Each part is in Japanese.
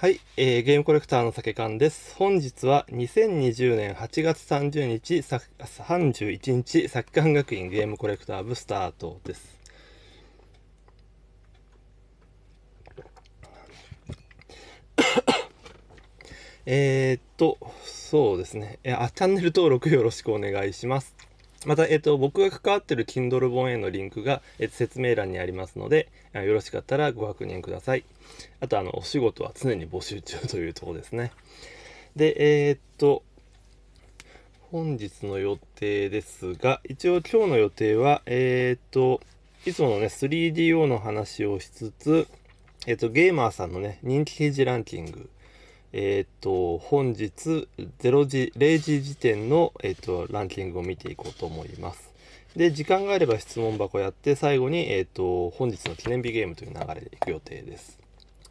はい、えー、ゲームコレクターの酒缶です。本日は2020年8月30日、さ31日、作館学院ゲームコレクター部スタートです。えー、っと、そうですね。あ、チャンネル登録よろしくお願いします。また、えっと、僕が関わってる Kindle 本へのリンクが、えっと、説明欄にありますので、よろしかったらご確認ください。あと、あの、お仕事は常に募集中というとこですね。で、えー、っと、本日の予定ですが、一応今日の予定は、えー、っと、いつものね、3DO の話をしつつ、えっと、ゲーマーさんのね、人気記事ランキングえっ、ー、と、本日0時、0時時点の、えっ、ー、と、ランキングを見ていこうと思います。で、時間があれば質問箱やって、最後に、えっ、ー、と、本日の記念日ゲームという流れでいく予定です。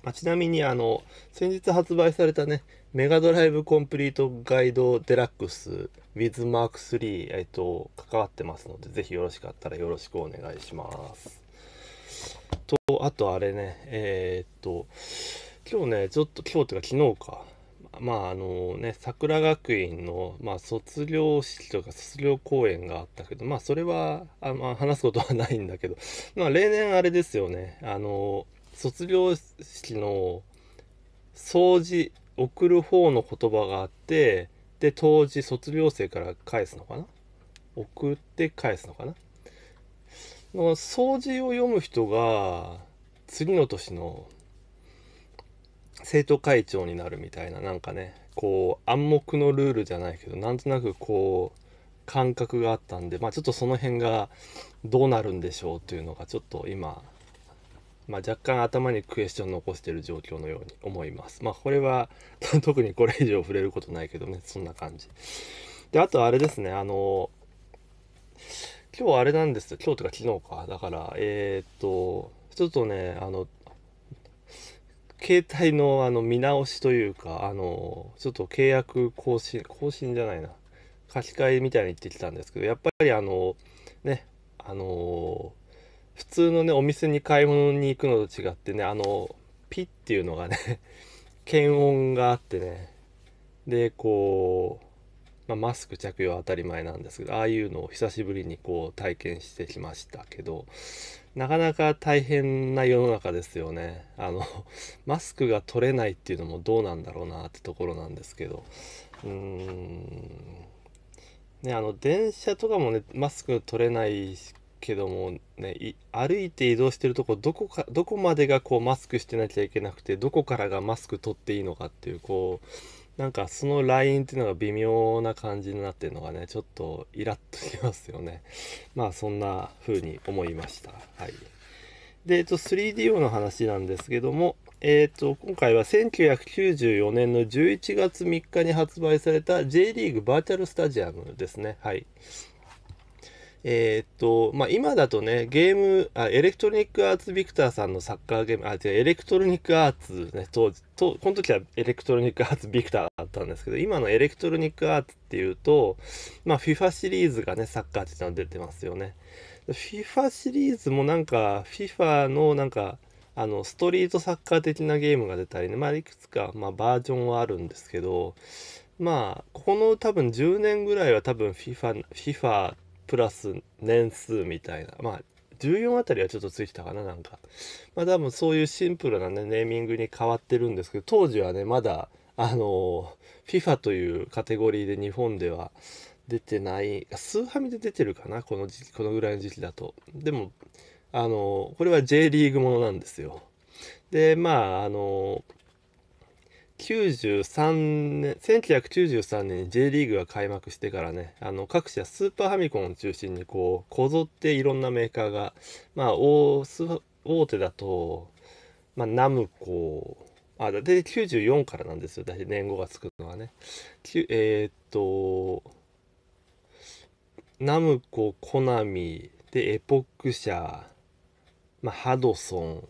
まあ、ちなみに、あの、先日発売されたね、メガドライブコンプリートガイドデラックス with Mark 3、えっ、と、関わってますので、ぜひよろしかったらよろしくお願いします。と、あとあれね、えっと、今日ね、ちょっと、今日というか昨日か。まああのね、桜学院の、まあ、卒業式とか卒業公演があったけど、まあそれは、あまあ、話すことはないんだけど、まあ例年あれですよね、あの、卒業式の掃除、送る方の言葉があって、で、当時卒業生から返すのかな送って返すのかなの掃除を読む人が次の年の生徒会長になるみたいななんかねこう暗黙のルールじゃないけどなんとなくこう感覚があったんで、まあ、ちょっとその辺がどうなるんでしょうというのがちょっと今、まあ、若干頭にクエスチョン残してる状況のように思います。まあ、これは 特にこれ以上触れることないけどねそんな感じ。であとあれですねあの今日あれなんです今日とか昨日かだからえー、っとちょっとねあの携帯のあの見直しというか、あの、ちょっと契約更新、更新じゃないな、書き換えみたいに言ってきたんですけど、やっぱりあの、ね、あの、普通のね、お店に買い物に行くのと違ってね、あの、ピっていうのがね 検温があってね、で、こう、まあ、マスク着用は当たり前なんですけどああいうのを久しぶりにこう体験してきましたけどなかなか大変な世の中ですよねあのマスクが取れないっていうのもどうなんだろうなってところなんですけどうーんねあの電車とかもねマスク取れないけどもね歩いて移動してるとこどこかどこまでがこうマスクしてなきゃいけなくてどこからがマスク取っていいのかっていうこうなんかそのラインっていうのが微妙な感じになってるのがねちょっとイラッときますよね まあそんな風に思いましたはいで、えっと、3DO の話なんですけどもえっ、と今回は1994年の11月3日に発売された J リーグバーチャルスタジアムですねはいえー、っと、まあ、今だとね、ゲーム、あ、エレクトロニックアーツビクターさんのサッカーゲーム、あ、違う、エレクトロニックアーツね、当時、とこの時はエレクトロニックアーツビクターだったんですけど、今のエレクトロニックアーツっていうと、まあ、FIFA シリーズがね、サッカーって出てますよね。FIFA シリーズもなんか、FIFA のなんか、あの、ストリートサッカー的なゲームが出たりね、まあ、いくつか、まあ、バージョンはあるんですけど、まあ、この多分10年ぐらいは多分 FIFA、FIFA プラス年数みたいなまあ14あたりはちょっとついてたかななんかまあ多分そういうシンプルなねネーミングに変わってるんですけど当時はねまだあの FIFA というカテゴリーで日本では出てないスーハミで出てるかなこの時期このぐらいの時期だとでもあのこれは J リーグものなんですよでまああの93年1993年に J リーグが開幕してからねあの各社スーパーファミコンを中心にこうこぞっていろんなメーカーがまあ大大手だと、まあ、ナムコあで94からなんですよ大体年号がつくのはねえー、っとナムココナミでエポック社、まあ、ハドソン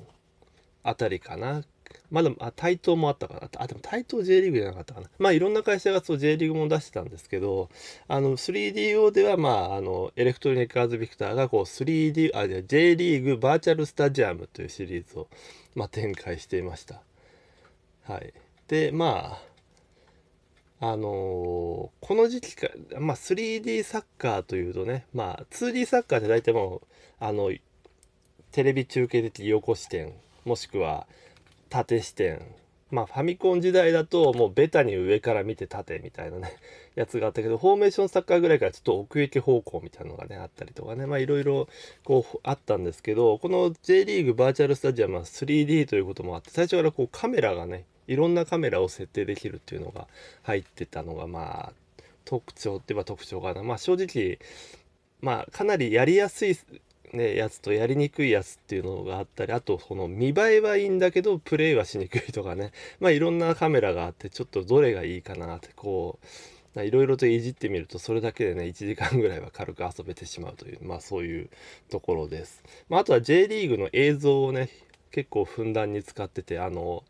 あたりかなまだ、あ、対等もあったかな。あ、でも対等 J リーグじゃなかったかな。まあ、いろんな会社がそう J リーグも出してたんですけど、あの、3DO では、まあ、あの、エレクトロニックアーズビクターが、こう、3D、あ、じゃ J リーグバーチャルスタジアムというシリーズを、まあ、展開していました。はい。で、まあ、あのー、この時期か、まあ、3D サッカーというとね、まあ、2D サッカーって大体もう、あの、テレビ中継的横視点、もしくは、縦視点まあファミコン時代だともうベタに上から見て縦みたいなね やつがあったけどフォーメーションサッカーぐらいからちょっと奥行き方向みたいなのがねあったりとかねまあいろいろこうあったんですけどこの J リーグバーチャルスタジアムは 3D ということもあって最初からこうカメラがねいろんなカメラを設定できるっていうのが入ってたのがまあ特徴って言えば特徴かなまあ正直まあかなりやりやすいね、やつとやりにくいやつっていうのがあったりあとその見栄えはいいんだけどプレイはしにくいとかね まあいろんなカメラがあってちょっとどれがいいかなってこういろいろといじってみるとそれだけでね1時間ぐらいは軽く遊べてしまうというまあそういうところです、まあ、あとは J リーグの映像をね結構ふんだんに使っててあの、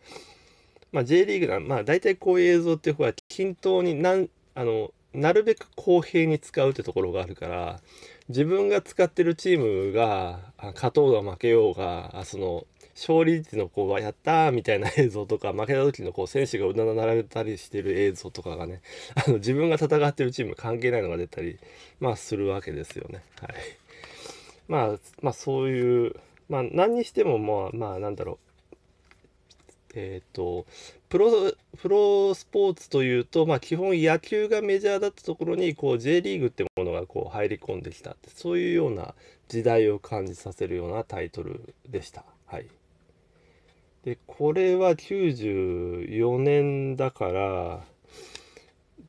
まあ、J リーグなまあ大体こういう映像っていう方は均等になんあのなるべく公平に使うってところがあるから自分が使ってるチームが勝とうが負けようがその勝利時のこうやったーみたいな映像とか負けた時のこう選手がうなだ並べたりしてる映像とかがねあの自分が戦ってるチーム関係ないのが出たり、まあ、するわけですよね。はいまあ、まあそういう、まあ、何にしてもまあまあなんだろうえっ、ー、と、プロ、プロスポーツというと、まあ基本野球がメジャーだったところに、こう J リーグってものがこう入り込んできたって、そういうような時代を感じさせるようなタイトルでした。はい。で、これは94年だから、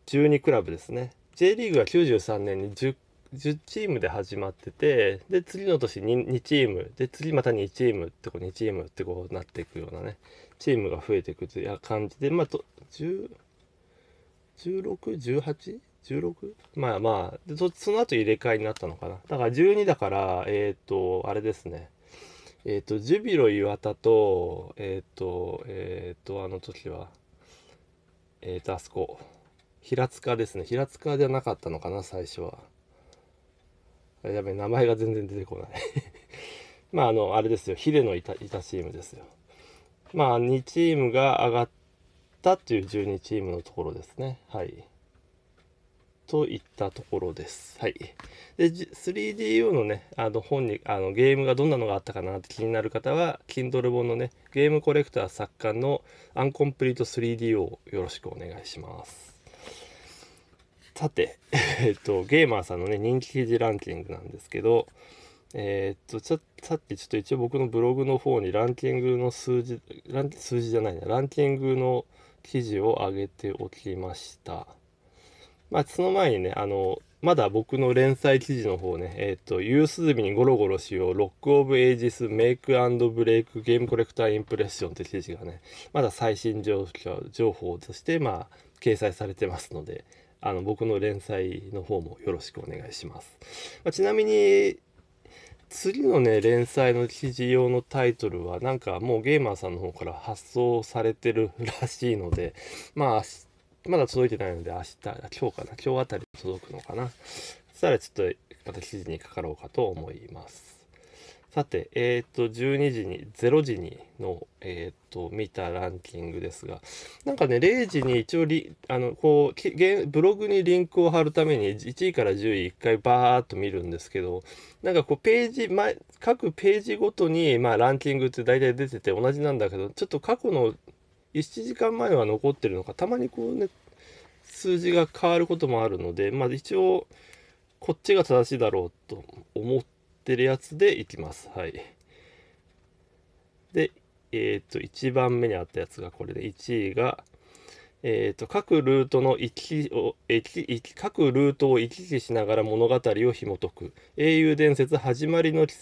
12クラブですね。J リーグは93年に10 10チームで始まっててで次の年 2, 2チームで次また2チームってこう2チームってこうなっていくようなねチームが増えていくという感じでまあ1618 16? まあまあそその後入れ替えになったのかなだから12だからえっ、ー、とあれですねえっ、ー、とジュビロ磐田とえっ、ー、とえっ、とあの時はえっ、とあそこ平塚ですね平塚じゃなかったのかな最初は。やべえ名前が全然出てこない まああのあれですよヒデのいたいたチームですよまあ2チームが上がったという12チームのところですねはいといったところです。はい。で、3DO のね、あの本に、あのゲームがどんなのがあったかなって気になる方は、Kindle 本のね、ゲームコレクター作家のアンコンプリート 3DO をよろしくお願いします。さて、えっと、ゲーマーさんのね、人気記事ランキングなんですけど、えー、っと、さっきちょっと一応僕のブログの方にランキングの数字、ラン数字じゃないな、ランキングの記事を上げておきました。まあ、その前にね、あの、まだ僕の連載記事の方ね、えっ、ー、と、夕涼みにゴロゴロしよう、ロックオブエイジス、メイクブレイク、ゲームコレクターインプレッションって記事がね、まだ最新情報として、まあ、掲載されてますので、あの僕の連載の方もよろしくお願いします。まあ、ちなみに次のね連載の記事用のタイトルはなんかもうゲーマーさんの方から発送されてるらしいのでまあまだ届いてないので明日今日かな今日あたり届くのかなそしたらちょっとまた記事にかかろうかと思います。さて、えっ、と、12時に、0時にの、えっ、と、見たランキングですが、なんかね、0時に一応リ、あの、こう、ブログにリンクを貼るために、1位から10位一回バーっと見るんですけど、なんかこう、ページ、前、各ページごとに、まあ、ランキングって大体出てて同じなんだけど、ちょっと過去の1時間前は残ってるのか、たまにこうね、数字が変わることもあるので、まあ、一応、こっちが正しいだろうと思っってるやつでいきます。はい。で、えっ、ー、と、1番目にあったやつがこれで、1位がえーと、各ルートの行きを行き各ルートを行き来しながら物語を紐解く「英雄伝説始まりの奇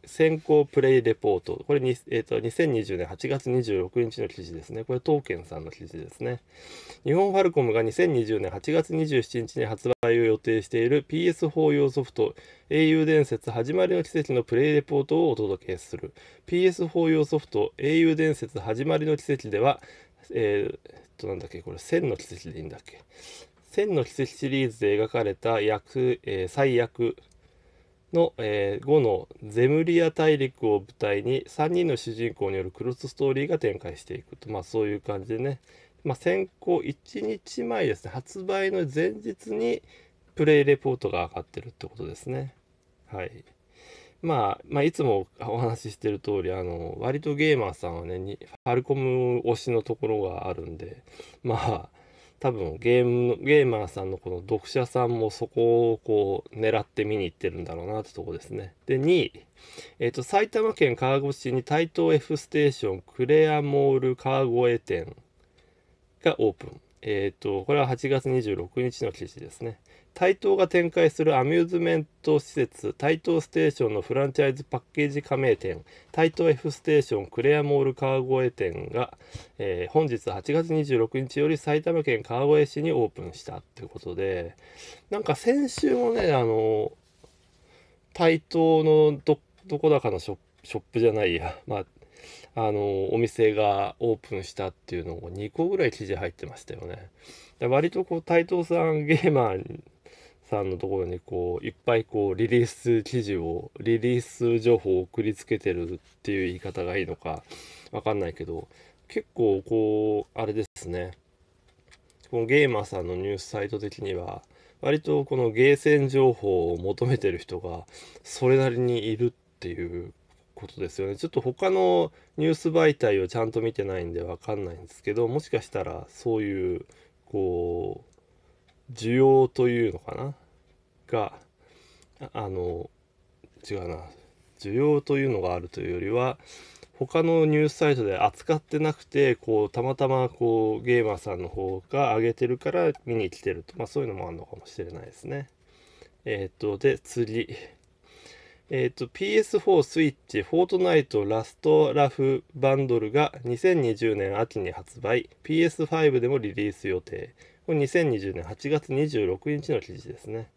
跡先行プレイレポート」これに、えーと、2020年8月26日の記事ですねこれ東健さんの記事ですね日本ファルコムが2020年8月27日に発売を予定している PS4 用ソフト「英雄伝説始まりの奇跡」のプレイレポートをお届けする PS4 用ソフト「英雄伝説始まりの奇跡」ではえー、っと、なんだっけ、これ、千の奇跡でいいんだっけ。千の奇跡シリーズで描かれた役、えー、最悪の、えー、のゼムリア大陸を舞台に3人の主人公によるクロスストーリーが展開していくと、まあ、そういう感じでね、まあ、先行1日前ですね発売の前日にプレイレポートが上がってるってことですねはいまあ、まあ、いつもお話ししてる通り、あの、割とゲーマーさんはね、にファルコム推しのところがあるんで、まあ、多分ゲームの、ゲーマーさんのこの読者さんもそこをこう狙って見に行ってるんだろうなってとこですね。で、2位、えっ、ー、と、埼玉県川越市に台東 F ステーションクレアモール川越店がオープン。えっ、ー、と、これは8月26日の記事ですね。台東が展開するアミューズメント施設台東ステーションのフランチャイズパッケージ加盟店台東 F ステーションクレアモール川越店が、えー、本日8月26日より埼玉県川越市にオープンしたってことでなんか先週もねあの台東のどどこだかのショップじゃないや、まあ、あのお店がオープンしたっていうのを2個ぐらい記事入ってましたよね。割とこう台東さんゲーマーさんのところにこういっぱいこうリリース記事をリリース情報を送りつけてるっていう言い方がいいのかわかんないけど結構こうあれですねこのゲーマーさんのニュースサイト的には割とこのゲーセン情報を求めてる人がそれなりにいるっていうことですよねちょっと他のニュース媒体をちゃんと見てないんでわかんないんですけどもしかしたらそういうこう需要というのかながあの違うな需要というのがあるというよりは他のニュースサイトで扱ってなくてこうたまたまこうゲーマーさんの方が上げてるから見に来てると、まあ、そういうのもあるのかもしれないですね。えっ、とで次えー、PS4、スイッチ、フォートナイト、ラストラフバンドルが2020年秋に発売、PS5 でもリリース予定。これ2020年8月26日の記事ですね。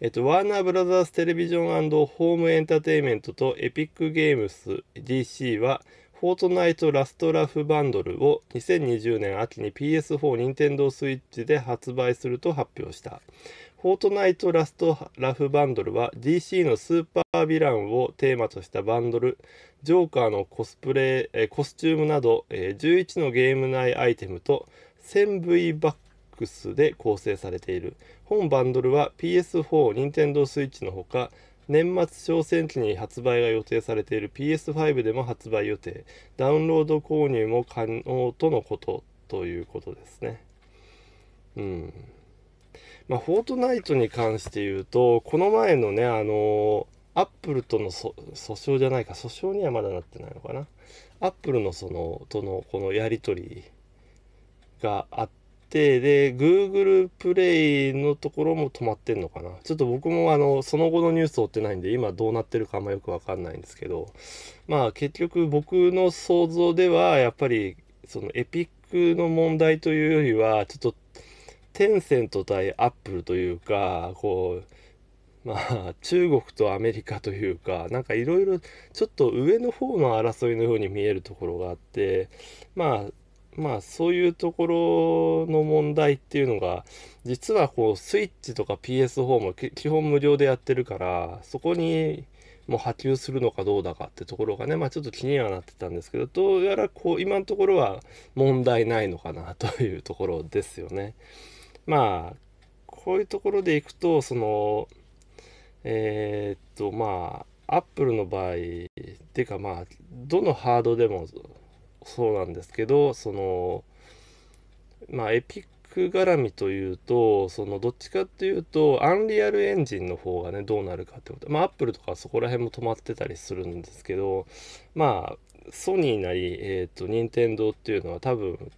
えっと、ワーナーブラザーステレビジョンホームエンターテインメントとエピックゲームス DC は、フォートナイトラストラフバンドルを2020年秋に PS4、n i n t e n スイッチで発売すると発表した。フォートナイトラストラフバンドルは DC のスーパーヴィランをテーマとしたバンドル、ジョーカーのコスプレ、えコスチュームなど、え11のゲーム内アイテムと 1000V バックスで構成されている。本バンドルは PS4、Nintendo Switch のほか、年末商戦期に発売が予定されている PS5 でも発売予定、ダウンロード購入も可能とのことということですね。うん。まあ、フォートナイトに関して言うと、この前のね、あのアップルとの訴訟じゃないか、訴訟にはまだなってないのかな。アップルのその、とのこのやり取りがあって、で、Google プレイのところも止まってんのかな。ちょっと僕もあの、その後のニュースを追ってないんで、今どうなってるかあんまよくわかんないんですけど、まあ結局僕の想像では、やっぱり、そのエピックの問題というよりは、ちょっとテンセント対アップルというかこうまあ中国とアメリカというかなんかいろいろちょっと上の方の争いのように見えるところがあってまあまあそういうところの問題っていうのが実はこうスイッチとか PS4 も基本無料でやってるからそこにもう波及するのかどうだかってところがねまあちょっと気にはなってたんですけどどうやらこう今のところは問題ないのかなというところですよね。まあこういうところでいくとそのえー、っとまあアップルの場合っていうかまあどのハードでもそうなんですけどそのまあエピック絡みというとそのどっちかっていうとアンリアルエンジンの方がねどうなるかってことまあアップルとかそこら辺も止まってたりするんですけどまあソニーなり、えーと、と任天堂っていうのは多分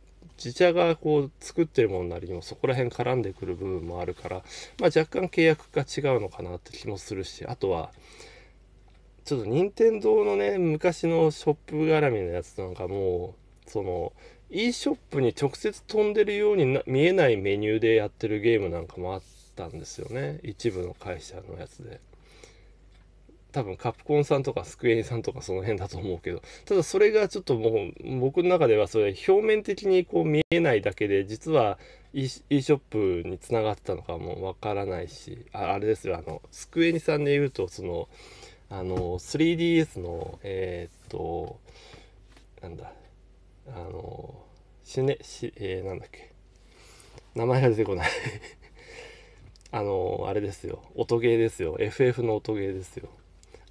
自社がこう作ってるものなりにもそこら辺絡んでくる部分もあるから、まあ、若干契約が違うのかなって気もするしあとはちょっと任天堂のね昔のショップ絡みのやつなんかもうその e ショップに直接飛んでるように見えないメニューでやってるゲームなんかもあったんですよね一部の会社のやつで。多分カプコンさんとかスクエニさんとかその辺だと思うけど、ただそれがちょっともう僕の中ではそれ表面的にこう見えないだけで、実は e, e ショップにつながったのかもわからないし、ああれですよ、あの、スクエニさんで言うと、その、あの、3DS の、えー、っと、なんだ、あの、しね、し、えー、なんだっけ、名前が出てこない あの、あれですよ、音ゲーですよ、FF の音ゲーですよ。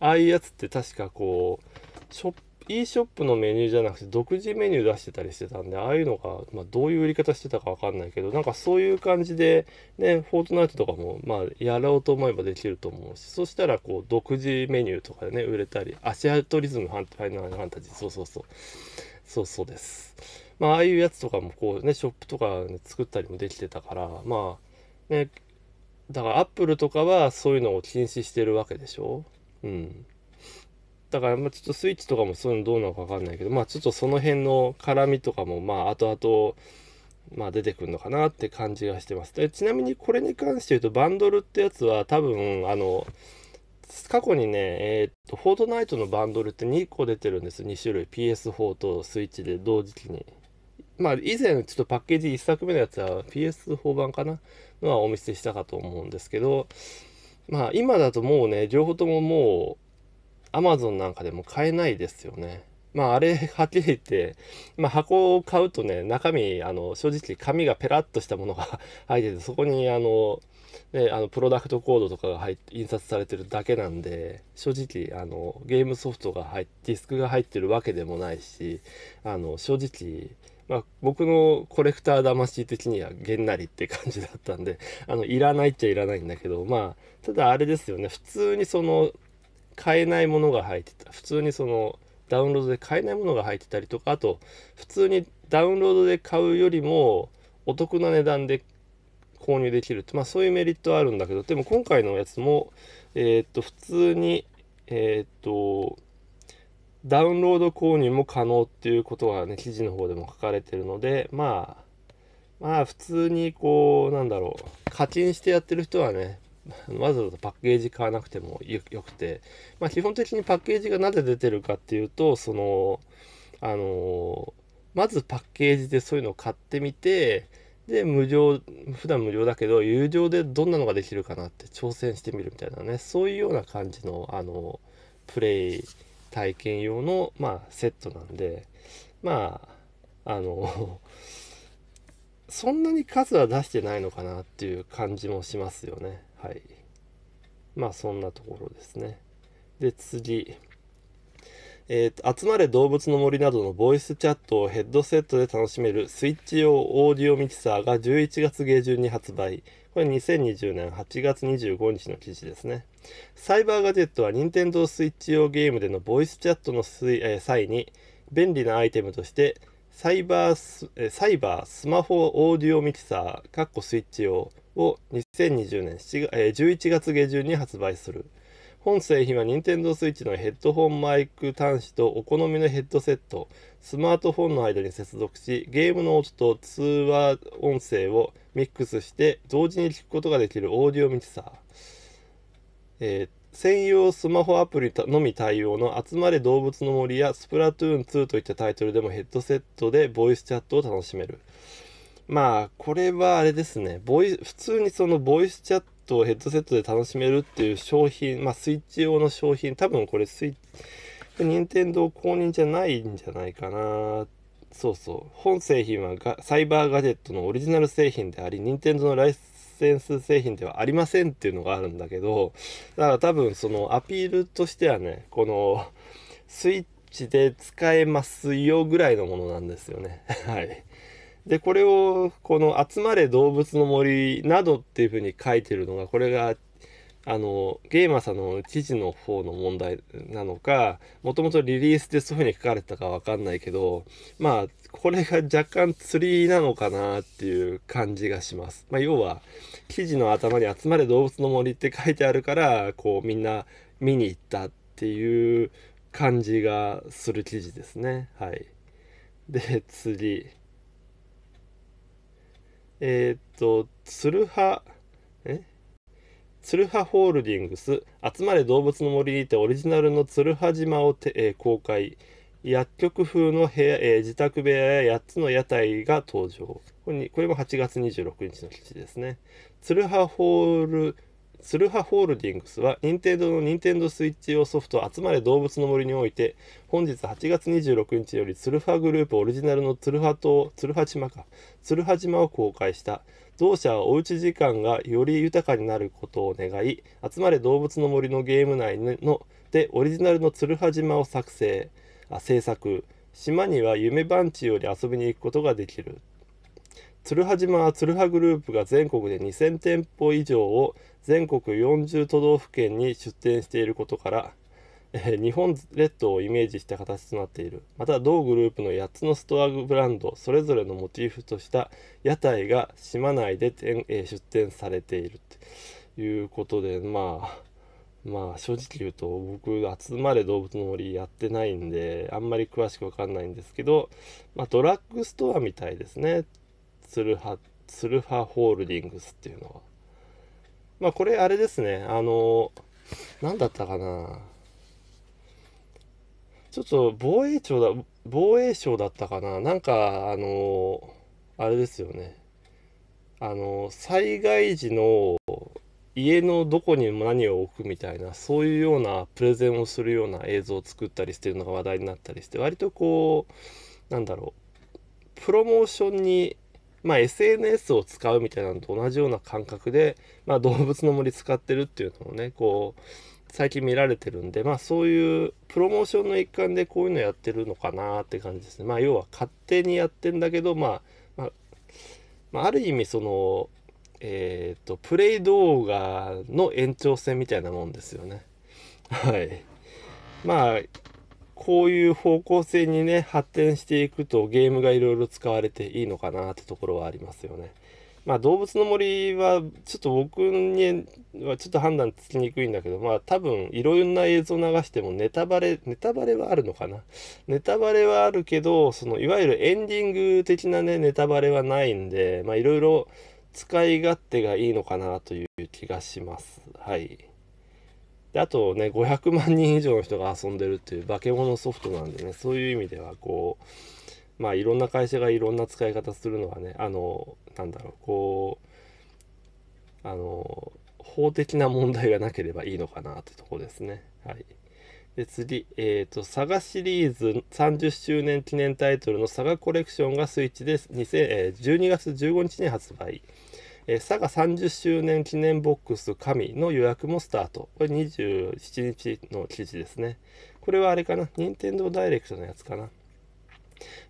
ああいうやつって確かこう、ショップ、e ショップのメニューじゃなくて独自メニュー出してたりしてたんで、ああいうのが、まあ、どういう売り方してたかわかんないけど、なんかそういう感じで、ね、フォートナイトとかも、まあ、やろうと思えばできると思うし、そしたら、こう、独自メニューとかでね、売れたり、アシアトリズムファンファイナルファンタジー、そうそうそう。そうそうです。まあ、ああいうやつとかも、こうね、ショップとか、ね、作ったりもできてたから、まあ、ね、だからアップルとかはそういうのを禁止してるわけでしょうん。だから、まあちょっとスイッチとかもそういうのどうなのかわかんないけど、まあちょっとその辺の絡みとかも、まあ後々、まあ出てくるのかなって感じがしてます。でちなみにこれに関して言うと、バンドルってやつは多分、あの、過去にね、えっ、ー、と、フォートナイトのバンドルって2個出てるんです。2種類。PS4 とスイッチで同時期に。まあ、以前ちょっとパッケージ1作目のやつは PS4 版かなのはお見せしたかと思うんですけど、まあ今だともうね両方とももう Amazon なんかでも買えないですよねまああれはっきり言って、まあ、箱を買うとね中身あの正直紙がペラッとしたものが 入っててそこにあのね、あのプロダクトコードとかが入印刷されてるだけなんで正直あのゲームソフトが入ってディスクが入ってるわけでもないしあの正直まあ、僕のコレクター魂的にはげんなりって感じだったんで あのいらないっちゃいらないんだけどまあただあれですよね普通にその買えないものが入ってた普通にそのダウンロードで買えないものが入ってたりとかあと普通にダウンロードで買うよりもお得な値段で購入できるって、まあ、そういうメリットはあるんだけどでも今回のやつも、えー、っと普通にえー、っとダウンロード購入も可能っていうことがね、記事の方でも書かれてるので、まあ、まあ普通にこう、なんだろう、課金してやってる人はね、わざわざパッケージ買わなくてもよくて、まあ基本的にパッケージがなぜ出てるかっていうと、その、あのまずパッケージでそういうのを買ってみて、で無料普段無料だけど友情でどんなのができるかなって挑戦してみるみたいなねそういうような感じのあのプレイ体験用の、まあ、セットなんで、まあ、あの そんなに数は出してないのかなっていう感じもしますよね。はい。まあ、そんなところですね。で、次。えーと、集まれ動物の森などのボイスチャットをヘッドセットで楽しめるスイッチ用オーディオミキサーが11月下旬に発売。これ2020年8月25日の記事ですね。サイバーガジェットは任天堂 switch 用ゲームでのボイスチャットの、際に便利なアイテムとしてサイバース、サイバースマホオーディオミキサー、かっこスイッチ用を2020年11月下旬に発売する。本製品は Nintendo Switch のヘッドホンマイク端子とお好みのヘッドセット、スマートフォンの間に接続し、ゲームの音と通話音声をミックスして同時に聞くことができるオーディオミキサー。えー、専用スマホアプリのみ対応の「集まれ動物の森」や「スプラトゥーン2」といったタイトルでもヘッドセットでボイスチャットを楽しめるまあこれはあれですねボイ普通にそのボイスチャットをヘッドセットで楽しめるっていう商品まあスイッチ用の商品多分これスイッチ任天堂公認じゃないんじゃないかなそうそう本製品はサイバーガジェットのオリジナル製品であり任天堂のライステンス製品ではありませんっていうのがあるんだけどだから多分そのアピールとしてはねこのスイッチで使えますよぐらいのものなんですよね はいでこれをこの「集まれ動物の森」などっていうふうに書いてるのがこれがあのゲーマーさんの知事の方の問題なのかもともとリリースでそういうふうに書かれてたか分かんないけどまあこれが若干釣りなのかなっていう感じがします。まあ、要は、記事の頭に集まれ動物の森って書いてあるから、こうみんな見に行ったっていう感じがする記事ですね。はい。で、釣り。えー、っと、鶴ハ、え鶴ハホールディングス、集まれ動物の森にてオリジナルの鶴ハ島をて、えー、公開。薬局風の部屋、えー、自宅部屋や8つの屋台が登場これにこれも8月26日の記事ですねツホールハホールディングスは任天堂の任天堂スイッチ用ソフト「集まれ動物の森」において本日8月26日よりツルハグループオリジナルのツル島島か島を公開した同社はおうち時間がより豊かになることを願い「集まれ動物の森」のゲーム内のでオリジナルのツルハ島を作成制作島には夢番地より遊びに行くことができる鶴羽島は鶴羽グループが全国で2000店舗以上を全国40都道府県に出店していることから、え日本列島をイメージした形となっているまた同グループの8つのストアブランドそれぞれのモチーフとした屋台が島内で、え出店されているということでまあまあ正直言うと僕「集まれ動物の森」やってないんであんまり詳しくわかんないんですけど、まあ、ドラッグストアみたいですねツルハツルハホールディングスっていうのはまあこれあれですねあの何だったかなちょっと防衛庁だ防衛省だったかななんかあのあれですよねあの災害時の家のどこに何を置くみたいなそういうようなプレゼンをするような映像を作ったりしてるのが話題になったりして割とこうなんだろうプロモーションに、まあ、SNS を使うみたいなのと同じような感覚で、まあ、動物の森使ってるっていうのもねこう最近見られてるんで、まあ、そういうプロモーションの一環でこういうのやってるのかなって感じですね。まあ、要は勝手にやってんだけど、まあまあ、まあ、ある意味そのえっ、ー、と、プレイ動画の延長線みたいなもんですよね。はい。まあ、こういう方向性にね、発展していくとゲームがいろいろ使われていいのかなってところはありますよね。まあ、動物の森はちょっと僕にはちょっと判断つきにくいんだけど、まあ多分いろんな映像流してもネタバレ、ネタバレはあるのかなネタバレはあるけど、そのいわゆるエンディング的なね、ネタバレはないんで、まあいろいろ使い勝手がいいのかなという気がします。はい。であとね、500万人以上の人が遊んでるっていう化け物ソフトなんでね、そういう意味ではこう、まあいろんな会社がいろんな使い方するのはね、あの、なんだろう、こう、あの、法的な問題がなければいいのかなってとこですね。はい。で次、えーと、佐賀シリーズ30周年記念タイトルの佐賀コレクションがスイッチで2000 12月15日に発売。えー、佐賀30周年記念ボックス神の予約もスタート。これ27日の記事ですね。これはあれかな、任天堂ダイレクトのやつかな。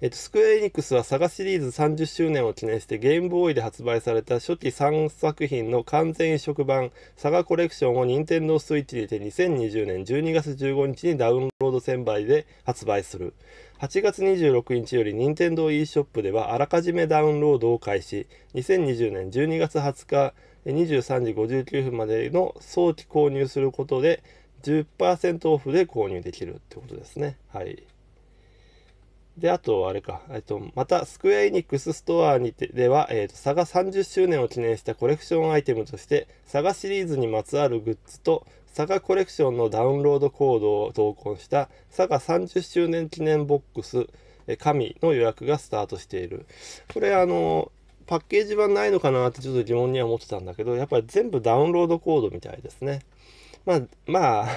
えっと、スクエア・エニックスはサガシリーズ30周年を記念してゲームボーイで発売された初期3作品の完全移植版サガコレクションを任天堂 switch にて2020年12月15日にダウンロード専売で発売する。8月26日より任天堂 e ショップではあらかじめダウンロードを開始、2020年12月20日23時59分までの早期購入することで10%オフで購入できるってことですね。はい。で、あと、あれか、えっと、また、スクエア・エニックスストアにてでは、えっと、佐賀30周年を記念したコレクションアイテムとして、佐賀シリーズにまつわるグッズと、佐賀コレクションのダウンロードコードを投稿した佐賀30周年記念ボックス、え神の予約がスタートしている。これ、あの、パッケージ版ないのかなってちょっと疑問には思ってたんだけど、やっぱり全部ダウンロードコードみたいですね。まあ、まあ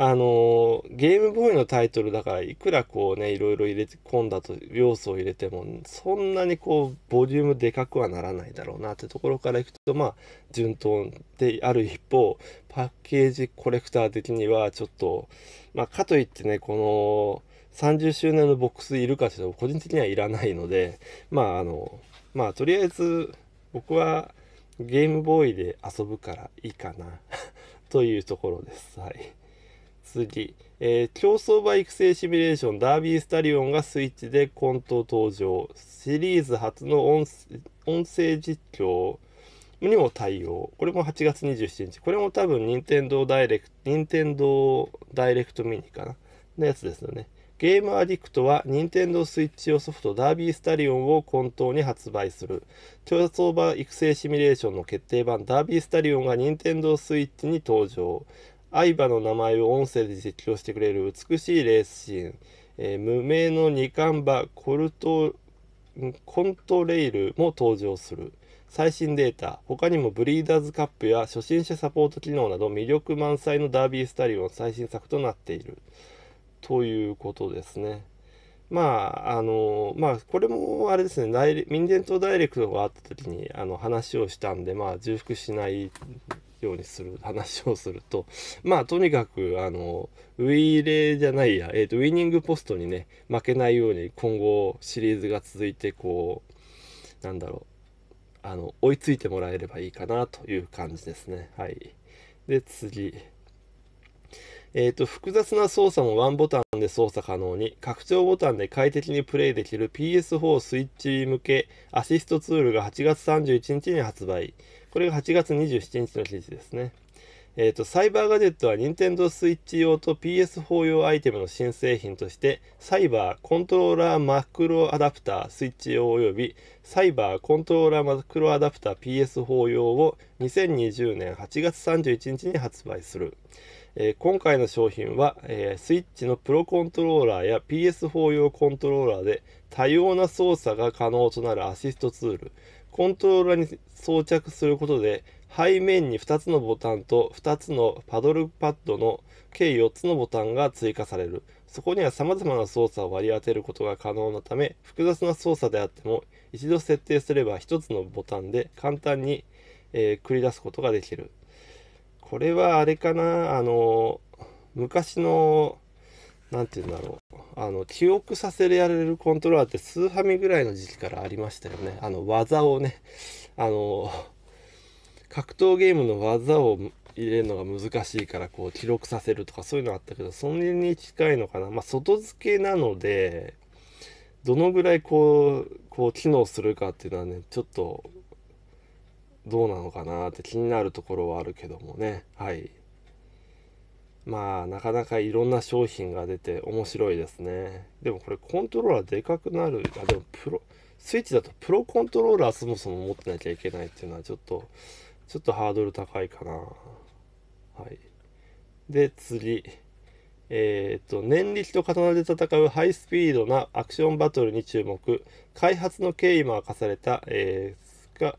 あのゲームボーイのタイトルだからいくらこうねいろいろ入れ込んだと要素を入れてもそんなにこうボリュームでかくはならないだろうなってところからいくとまあ順当である一方パッケージコレクター的にはちょっとまあかといってねこの30周年のボックスいるかというと個人的にはいらないのでまああのまあとりあえず僕はゲームボーイで遊ぶからいいかなというところです。はい次、えー、競走馬育成シミュレーションダービースタリオンがスイッチでコント登場シリーズ初の音声実況にも対応これも8月27日これも多分任天堂ダイレクト任天堂ダイレクトミニかなのやつですよねゲームアディクトは任天堂スイッチ用ソフトダービースタリオンをコントに発売する競走馬育成シミュレーションの決定版ダービースタリオンが任天堂スイッチに登場相葉の名前を音声で実況してくれる美しいレースシーン、えー、無名の二冠馬コルトコントレイルも登場する最新データ他にもブリーダーズカップや初心者サポート機能など魅力満載のダービースタリオン最新作となっているということですねまああのまあこれもあれですね民伝トダイレクトがあった時にあの話をしたんでまあ重複しないようにする話をするとまあとにかくあのウィーレじゃないや、えーと、ウィニングポストにね負けないように今後シリーズが続いてこうなんだろうあの追いついてもらえればいいかなという感じですねはいで次えーと複雑な操作もワンボタンで操作可能に拡張ボタンで快適にプレイできる PS4 スイッチ向けアシストツールが8月31日に発売これが8月27日の記事ですね。えっ、ー、と、サイバーガジェットは Nintendo Switch 用と PS4 用アイテムの新製品として、サイバーコントローラーマクロアダプタースイッチ用およびサイバーコントローラーマクロアダプター PS4 用を2020年8月31日に発売する。えー、今回の商品は、えー、スイッチのプロコントローラーや PS4 用コントローラーで多様な操作が可能となるアシストツールコントローラーに装着することで背面に2つのボタンと2つのパドルパッドの計4つのボタンが追加されるそこには様々な操作を割り当てることが可能なため複雑な操作であっても一度設定すれば1つのボタンで簡単に、えー、繰り出すことができるこれはあれかなあの昔の何て言うんだろうあの記憶させられるコントローラーって数ハミぐらいの時期からありましたよねあの技をねあの格闘ゲームの技を入れるのが難しいからこう記録させるとかそういうのあったけどそれに近いのかなまあ、外付けなのでどのぐらいこうこう機能するかっていうのはねちょっとどうなのかなって気になるところはあるけどもねはいまあなかなかいろんな商品が出て面白いですねでもこれコントローラーでかくなるあでもプロスイッチだとプロコントローラーそもそも持ってなきゃいけないっていうのはちょっとちょっとハードル高いかなはいで次えー、っと年力と刀で戦うハイスピードなアクションバトルに注目開発の経緯も明かされた、えー、スカ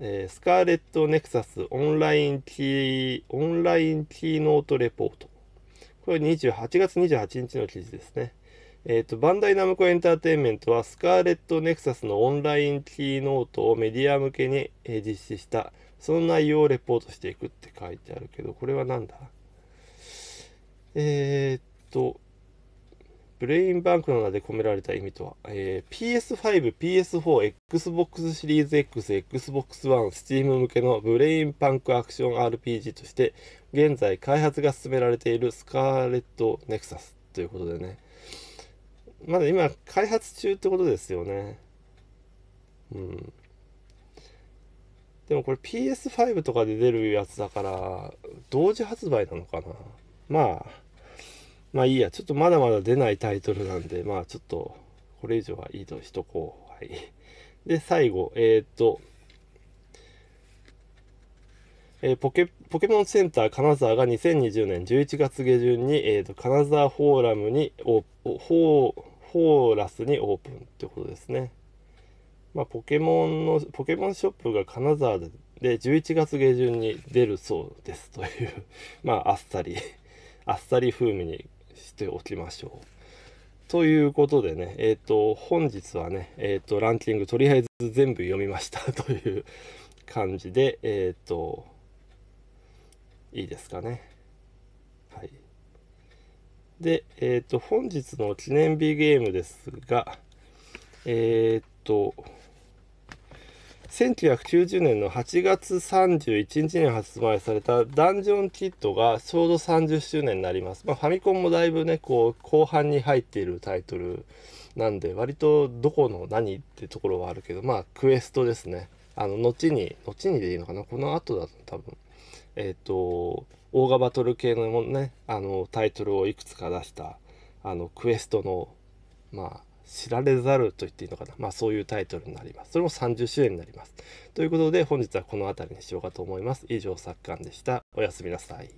えー、スカーレットネクサスオンラインキー、オンラインキーノートレポート。これ28月28日の記事ですね。えっ、ー、と、バンダイナムコエンターテインメントはスカーレットネクサスのオンラインキーノートをメディア向けに、え実施した。その内容をレポートしていくって書いてあるけど、これは何だえー、っと、ブレインバンクの名で込められた意味とは、えー、PS5、PS4、Xbox シリーズ X、Xbox One、Steam 向けのブレインパンクアクション RPG として、現在開発が進められているスカーレットネクサスということでね。まだ今、開発中ってことですよね。うん。でもこれ PS5 とかで出るやつだから、同時発売なのかな。まあ、まあいいや、ちょっとまだまだ出ないタイトルなんで、まあちょっと、これ以上はいいとしとこう。はい。で、最後、えー、っと、えー、ポケポケモンセンター金沢が2020年11月下旬に、えーと、と金沢フォーラムにオーフォーラスにオープンってことですね。まあ、ポケモンのポケモンショップが金沢でで11月下旬に出るそうですという まああっさりあっさり風味にしておきましょう。ということでね、えっ、ー、と、本日はね、えっ、ー、と、ランキングとりあえず全部読みました という感じで、えっ、ー、と、いいですかね。はい。で、えっ、と、本日の記念日ゲームですが、えっ、と、1990年の8月31日に発売されたダンジョンキットがちょうど30周年になります。まあ、ファミコンもだいぶね、こう、後半に入っているタイトルなんで、割とどこの何ってところはあるけど、まあ、クエストですね。あの、後に、後にでいいのかなこの後だと多分。えっ、ー、と、オーガバトル系のね、あの、タイトルをいくつか出した、あの、クエストの、まあ、知られざると言っていいのかな、まあ、そういうタイトルになります。それも30周年になります。ということで本日はこの辺りにしようかと思います。以上、作館でした。おやすみなさい。